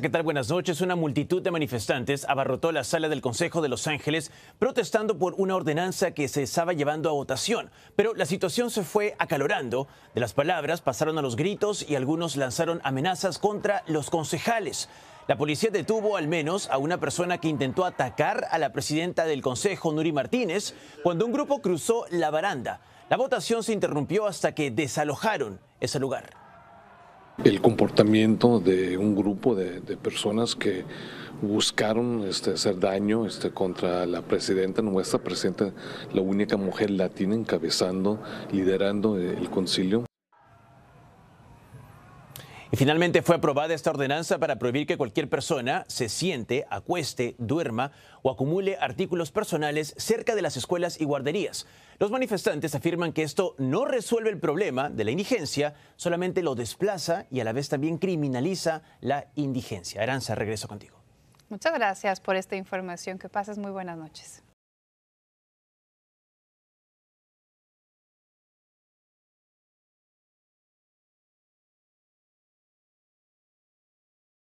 ¿qué tal? Buenas noches. Una multitud de manifestantes abarrotó la sala del Consejo de Los Ángeles protestando por una ordenanza que se estaba llevando a votación. Pero la situación se fue acalorando. De las palabras pasaron a los gritos y algunos lanzaron amenazas contra los concejales. La policía detuvo al menos a una persona que intentó atacar a la presidenta del Consejo, Nuri Martínez, cuando un grupo cruzó la baranda. La votación se interrumpió hasta que desalojaron ese lugar. El comportamiento de un grupo de, personas que buscaron este, hacer daño este, contra la presidenta, nuestra presidenta, la única mujer latina encabezando, liderando eh, el concilio. Y finalmente fue aprobada esta ordenanza para prohibir que cualquier persona se siente, acueste, duerma o acumule artículos personales cerca de las escuelas y guarderías. Los manifestantes afirman que esto no resuelve el problema de la indigencia, solamente lo desplaza y a la vez también criminaliza la indigencia. Aranza, regreso contigo. Muchas gracias por esta información. Que pases muy buenas noches.